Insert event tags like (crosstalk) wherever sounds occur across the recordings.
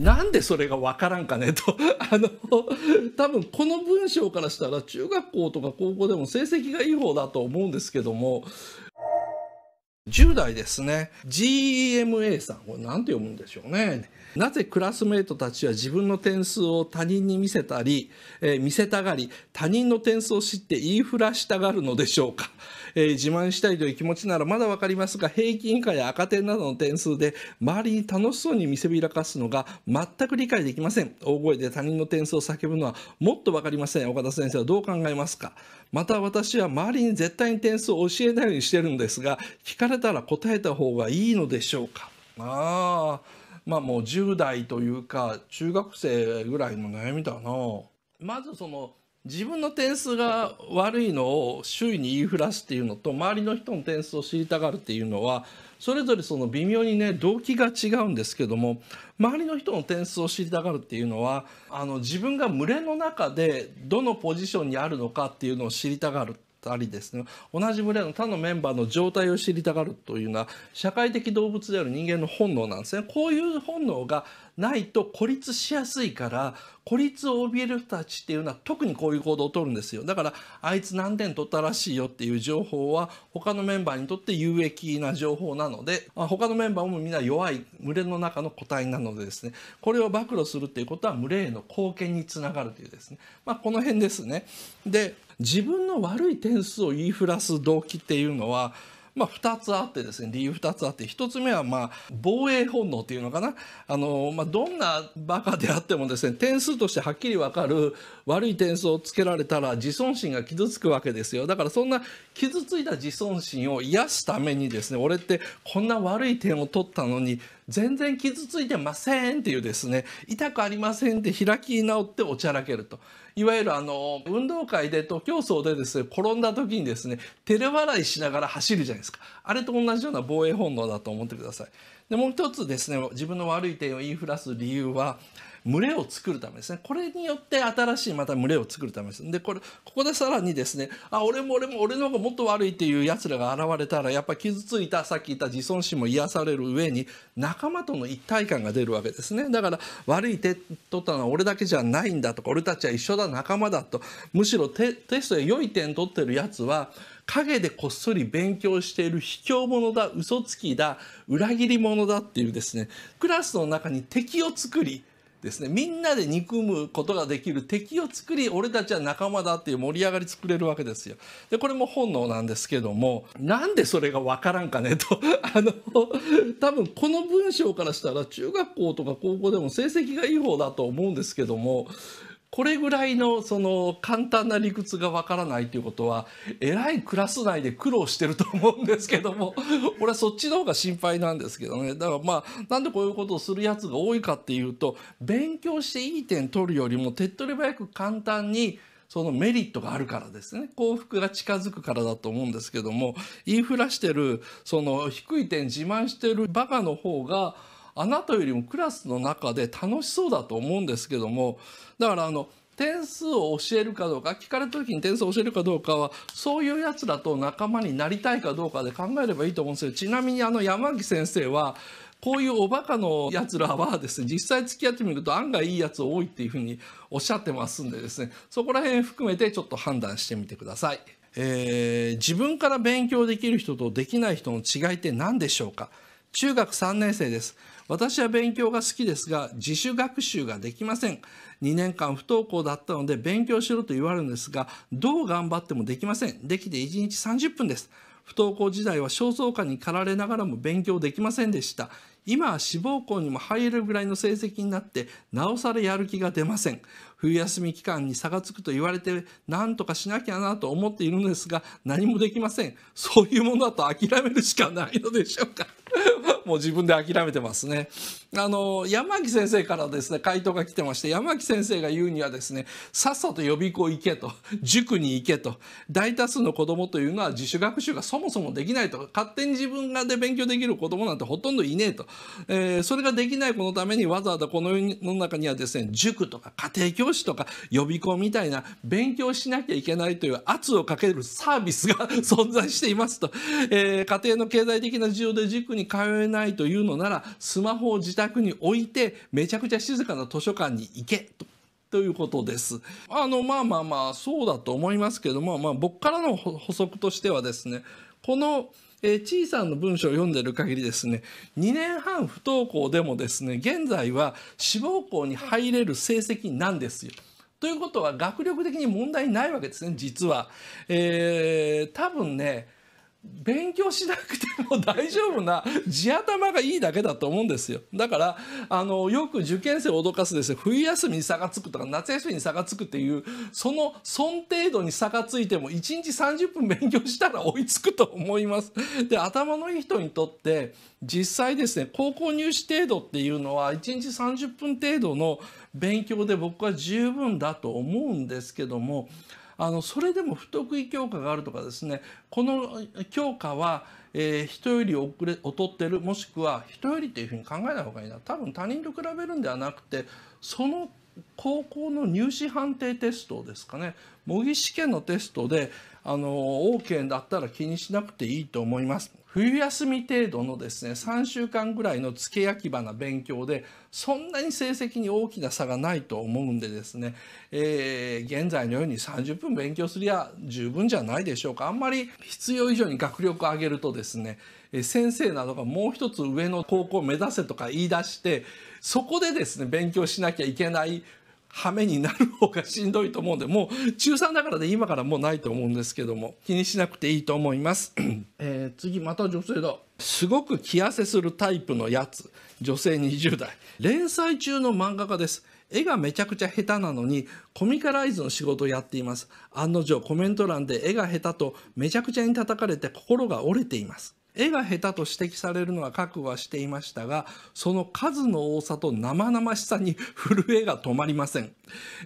なんでそれが分からんかね (laughs) とあの多分この文章からしたら中学校とか高校でも成績がいい方だと思うんですけども10代ですね GEMA さんこれ何て読むんでしょうねなぜクラスメートたちは自分の点数を他人に見せたり、えー、見せたがり他人の点数を知って言いふらしたがるのでしょうかえー、自慢したいという気持ちならまだ分かりますが、平均以下や赤点などの点数で、周りに楽しそうに見せびらかすのが全く理解できません。大声で他人の点数を叫ぶのはもっと分かりません。岡田先生はどう考えますかまた私は周りに絶対に点数を教えないようにしてるんですが、聞かれたら答えた方がいいのでしょうかあまあもう10代というか中学生ぐらいの悩みだなまずその自分の点数が悪いのを周囲に言いふらすっていうのと周りの人の点数を知りたがるっていうのはそれぞれその微妙にね動機が違うんですけども周りの人の点数を知りたがるっていうのはあの自分が群れの中でどのポジションにあるのかっていうのを知りたがるたりですね同じ群れの他のメンバーの状態を知りたがるというのは社会的動物である人間の本能なんですねこういう本能がないと孤立しやすいから孤立を怯える人たちっていうのは特にこういう行動をとるんですよだからあいつ何点取ったらしいよっていう情報は他のメンバーにとって有益な情報なのでま他のメンバーもみんな弱い群れの中の個体なのでですねこれを暴露するっていうことは群れへの貢献につながるというですねまあこの辺ですね。で自分の悪い点数を言いふらす動機っていうのはまあ、2つあってですね理由2つあって1つ目はまあ防衛本能というのかなあの、まあ、どんなバカであってもですね点数としてはっきり分かる悪い点数をつけられたら自尊心が傷つくわけですよだからそんな傷ついた自尊心を癒すためにですね俺ってこんな悪い点を取ったのに全然傷ついてませんっていうですね痛くありませんって開き直っておちゃらけるといわゆるあの運動会で徒競走でですね転んだ時にですね照れ笑いしながら走るじゃないですかあれと同じような防衛本能だと思ってください。でもう一つですね自分の悪い点を言いふらす理由は群れを作るためですねこれによって新しいまた群れを作るためですでこれここでさらにですねあ俺も俺も俺の方がもっと悪いっていうやつらが現れたらやっぱ傷ついたさっき言った自尊心も癒される上に仲間との一体感が出るわけですねだから悪い手取ったのは俺だけじゃないんだとか俺たちは一緒だ仲間だとむしろテストで良い点取ってるやつは陰でこっそり勉強している卑怯者だ嘘つきだ裏切り者だっていうですねクラスの中に敵を作りですねみんなで憎むことができる敵を作り俺たちは仲間だっていう盛り上がり作れるわけですよ。でこれも本能なんですけどもなんでそれが分からんかねと (laughs) あの多分この文章からしたら中学校とか高校でも成績がいい方だと思うんですけどもこれぐらいのその簡単な理屈がわからないということはえらいクラス内で苦労してると思うんですけども (laughs) 俺はそっちの方が心配なんですけどねだからまあなんでこういうことをするやつが多いかっていうと勉強していい点取るよりも手っ取り早く簡単にそのメリットがあるからですね幸福が近づくからだと思うんですけども言いふらしてるその低い点自慢してるバカの方があなたよりもクラスの中で楽しそうだと思うんですけどもだからあの点数を教えるかどうか聞かれた時に点数を教えるかどうかはそういうやつらと仲間になりたいかどうかで考えればいいと思うんですよ。ちなみにあの山木先生はこういうおバカのやつらはですね、実際付き合ってみると案外いいやつ多いっていうふうにおっしゃってますんでですね、そこら辺含めてちょっと判断してみてください。えー、自分から勉強できる人とできない人の違いって何でしょうか中学3年生です。私は勉強が好きですが、自主学習ができません。2年間不登校だったので勉強しろと言われるんですが、どう頑張ってもできません。できて1日30分です。不登校時代は焦燥感に駆られながらも勉強できませんでした。今は志望校にも入れるぐらいの成績になってなおさらやる気が出ません冬休み期間に差がつくと言われて何とかしなきゃなと思っているのですが何もできませんそういうものだと諦めるしかないのでしょうか (laughs) もう自分で諦めてますねあの山木先生からですね回答が来てまして山木先生が言うにはですねさっさと予備校行けと塾に行けと大多数の子どもというのは自主学習がそもそもできないと勝手に自分がで勉強できる子どもなんてほとんどいねえとえー、それができない子のためにわざわざこの世の中にはですね、塾とか家庭教師とか予備校みたいな勉強しなきゃいけないという圧をかけるサービスが (laughs) 存在していますと、えー、家庭の経済的な事情で塾に通えないというのなら、スマホを自宅に置いて、めちゃくちゃ静かな図書館に行けと。ということです。あの、まあまあまあ、そうだと思いますけども、まあ僕からの補足としてはですね、このえー、ちいさんの文章を読んでる限りですね、2年半不登校でもですね、現在は志望校に入れる成績なんですよ。ということは学力的に問題ないわけですね、実は。えー、多分ね、勉強しなくても大丈夫な (laughs) 地頭がいいだけだと思うんですよだからあのよく受験生を脅かすですね冬休みに差がつくとか夏休みに差がつくっていうその損程度に差がついても1日30分勉強したら追いつくと思います。で頭のいい人にとって実際ですね高校入試程度っていうのは1日30分程度の勉強で僕は十分だと思うんですけどもあのそれでも不得意教科があるとかですねこの教科は、えー、人より遅れ劣ってるもしくは人よりというふうに考えない方がいいな多分他人と比べるんではなくてその高校の入試判定テストですかね模擬試験のテストであの OK だったら気にしなくていいと思います。冬休み程度のですね3週間ぐらいの付け焼き場な勉強でそんなに成績に大きな差がないと思うんでですね、えー、現在のように30分勉強すりゃ十分じゃないでしょうかあんまり必要以上に学力を上げるとですね先生などがもう一つ上の高校を目指せとか言い出してそこでですね勉強しなきゃいけない羽目になる方がしんどいと思うんで、もう中3だからで、ね、今からもうないと思うんですけども、気にしなくていいと思います。(coughs) えー、次、また女性だ。すごく気痩せするタイプのやつ。女性20代。連載中の漫画家です。絵がめちゃくちゃ下手なのにコミカライズの仕事をやっています案の定コメント欄で絵が下手とめちゃくちゃに叩かれて心が折れています絵が下手と指摘されるのは覚悟はしていましたが、その数の多さと生々しさに震えが止まりません。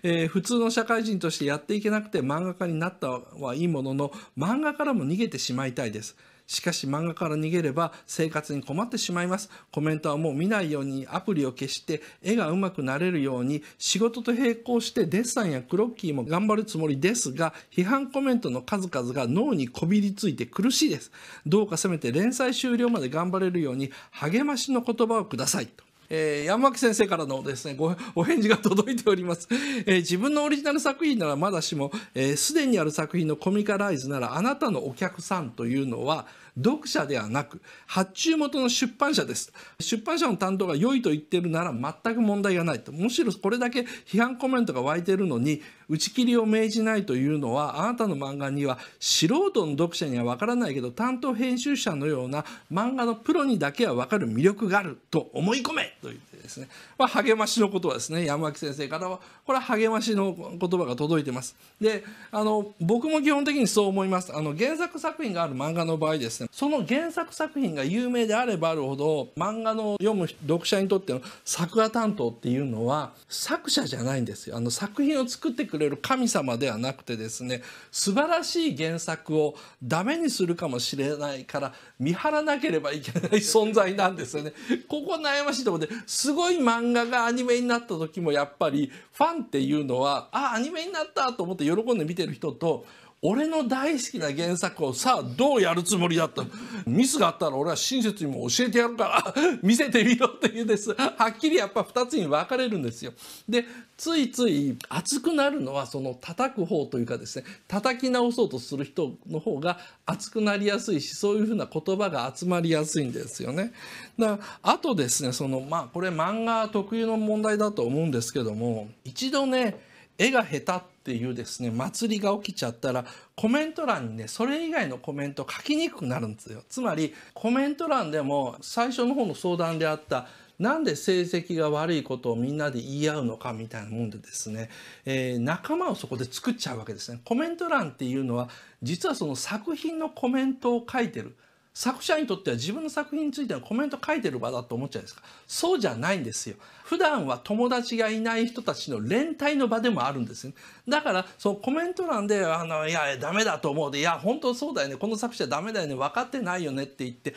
えー、普通の社会人としてやっていけなくて漫画家になったはいいものの、漫画からも逃げてしまいたいです。しかし漫画から逃げれば生活に困ってしまいます。コメントはもう見ないようにアプリを消して絵が上手くなれるように仕事と並行してデッサンやクロッキーも頑張るつもりですが批判コメントの数々が脳にこびりついて苦しいです。どうかせめて連載終了まで頑張れるように励ましの言葉をください。とえー、山脇先生からのですね、ご、お返事が届いております。えー、自分のオリジナル作品ならまだしも、す、えー、で、にある作品のコミカライズなら、あなたのお客さんというのは、読者ではなく発注元の出版社です出版社の担当が良いと言ってるなら全く問題がないとむしろこれだけ批判コメントが湧いてるのに打ち切りを命じないというのはあなたの漫画には素人の読者にはわからないけど担当編集者のような漫画のプロにだけはわかる魅力があると思い込めというですね、まあ、励ましの言葉ですね山脇先生からはこれは励ましの言葉が届いてますであの僕も基本的にそう思いますあの原作作品がある漫画の場合ですねその原作作品が有名であればあるほど漫画の読む読者にとっての作画担当っていうのは作者じゃないんですよあの作品を作ってくれる神様ではなくてですね素晴らしい原作をダメにするかもしれないから見張らなければいけない存在なんですよね。ここ悩ましいところですごい漫画がアニメになった時もやっぱりファンっていうのはあアニメになったと思って喜んで見てる人と俺の大好きな原作をさあどうやるつもりだったミスがあったら俺は親切にも教えてやるから (laughs) 見せてみろっていうですはっきりやっぱ2つに分かれるんですよ。でついつい熱くなるのはその叩く方というかですね叩き直そうとする人の方が熱くなりやすいしそういうふうな言葉が集まりやすいんですよね。だからあとですねそのまあこれ漫画特有の問題だと思うんですけども一度ね絵が下手っていうですね、祭りが起きちゃったら、コメント欄にね、それ以外のコメント書きにくくなるんですよ。つまり、コメント欄でも最初の方の相談であった、なんで成績が悪いことをみんなで言い合うのかみたいなもんでですね、えー、仲間をそこで作っちゃうわけですね。コメント欄っていうのは、実はその作品のコメントを書いてる。作者にとっては自分の作品についてのコメント書いてる場だと思っちゃうんですかそうじゃないんですよ。普段は友達がいない人たちの連帯の場でもあるんですね。だから、そのコメント欄で、あの、いや、ダメだと思うで、いや、本当そうだよね。この作者ダメだよね。分かってないよねって言って、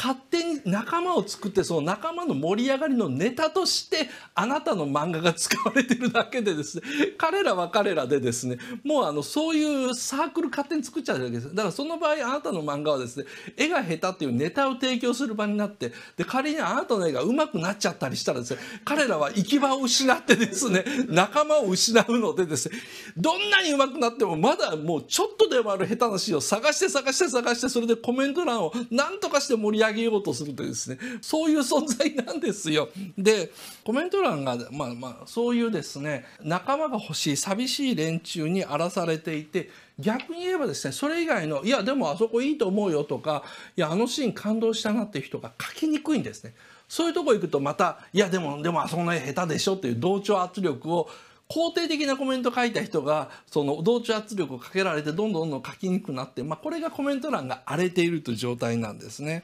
勝手に仲間を作ってその仲間の盛り上がりのネタとしてあなたの漫画が使われてるだけでですね (laughs) 彼らは彼らでですねもうあのそういうサークル勝手に作っちゃうわけですだからその場合あなたの漫画はですね絵が下手っていうネタを提供する場になってで仮にあなたの絵が上手くなっちゃったりしたらですね彼らは行き場を失ってですね (laughs) 仲間を失うのでですねどんなに上手くなってもまだもうちょっとでもある下手な詩を探して探して探してそれでコメント欄を何とかして盛り上げ上げようとするというですね、そういう存在なんですよ。で、コメント欄が、まあまあ、そういうですね、仲間が欲しい、寂しい連中に荒らされていて、逆に言えばですね、それ以外の、いや、でもあそこいいと思うよとか、いや、あのシーン感動したなっていう人が書きにくいんですね。そういうとこ行くとまた、いや、でも、でもあそこの絵下手でしょっていう同調圧力を肯定的なコメント書いた人がその同調圧力をかけられてどんどんどんどん書きにくくなって、まあ、これがコメント欄が荒れているという状態なんですね。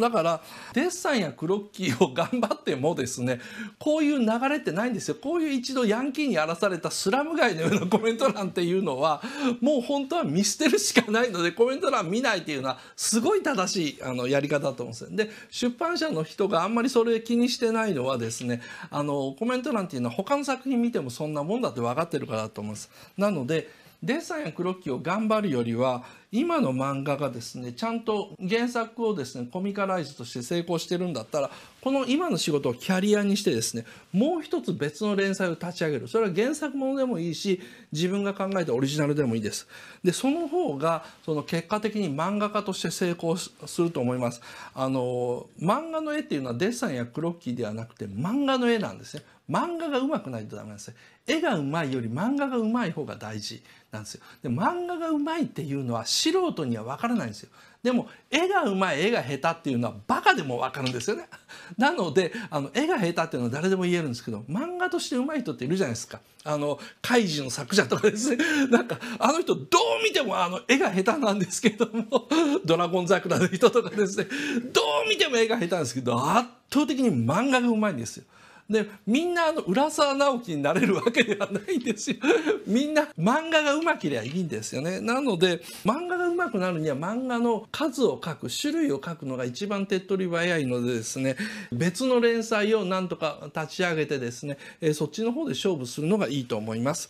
だからデッサンやクロッキーを頑張ってもですねこういう流れってないんですよこういう一度ヤンキーに荒らされたスラム街のようなコメント欄っていうのはもう本当は見捨てるしかないのでコメント欄見ないっていうのはすごい正しいあのやり方だと思うんですよ。で出版社の人があんまりそれ気にしてないのはですねあのコメント欄っていうのは他の作品見てもそんなもんだって分かってるからだと思うんです。なのでデッサンやクロッキーを頑張るよりは今の漫画がですねちゃんと原作をですねコミカライズとして成功してるんだったらこの今の仕事をキャリアにしてですねもう一つ別の連載を立ち上げるそれは原作ものでもいいし自分が考えたオリジナルでもいいですでその方がその結果的に漫画家として成功すると思いますあの漫画の絵っていうのはデッサンやクロッキーではなくて漫画の絵なんですね漫画が上手くないとダメなんです絵が上手いより漫画が上手い方が大事なんですよで漫画が上手いっていうのは素人には分からないんですよでも絵がうまい絵が下手っていうのはバカでも分かるんですよね (laughs) なのであの絵が下手っていうのは誰でも言えるんですけど漫画としてうまい人っているじゃないですかあの怪獣の作者とかですね (laughs) なんかあの人どう見てもあの絵が下手なんですけども「(laughs) ドラゴン桜」の人とかですねどう見ても絵が下手なんですけど圧倒的に漫画がうまいんですよ。でみんなあの浦沢直樹になれるわけではないんですよ (laughs) みんな漫画がうまければいいんですよねなので漫画がうまくなるには漫画の数を書く種類を書くのが一番手っ取り早いのでですね別の連載をなんとか立ち上げてですね、えー、そっちの方で勝負するのがいいと思います。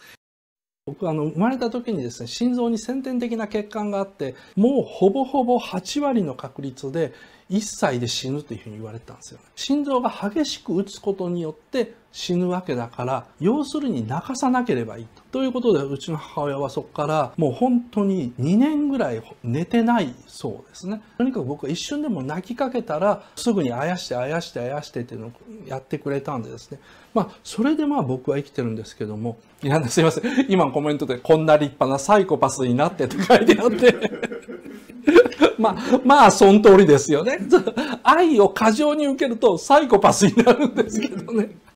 僕あの生まれた時にですね心臓に先天的な血管があってもうほぼほぼ8割の確率で1歳で死ぬというふうに言われたんですよ、ね。心臓が激しく打つことによって死ぬわけだから、要するに泣かさなければいいと。ということで、うちの母親はそこから、もう本当に2年ぐらい寝てないそうですね。とにかく僕は一瞬でも泣きかけたら、すぐにあやしてあやしてあやしてっていうのをやってくれたんでですね。まあ、それでまあ僕は生きてるんですけども、いや、すいません。今コメントでこんな立派なサイコパスになってって書いてあってまあ、まあ、その通りですよね。愛を過剰に受けるとサイコパスになるんですけどね。